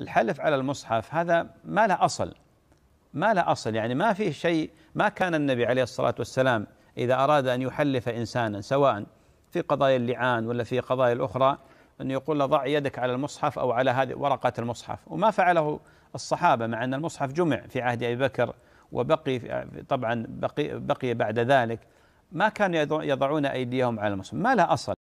الحلف على المصحف هذا ما له أصل ما له أصل يعني ما فيه شيء ما كان النبي عليه الصلاة والسلام إذا أراد أن يحلف إنسانا سواء في قضايا اللعان ولا في قضايا الأخرى أن يقول له ضع يدك على المصحف أو على هذه ورقة المصحف وما فعله الصحابة مع أن المصحف جمع في عهد أبي بكر وبقي طبعا بقي, بقي بعد ذلك ما كانوا يضعون أيديهم على المصحف ما له أصل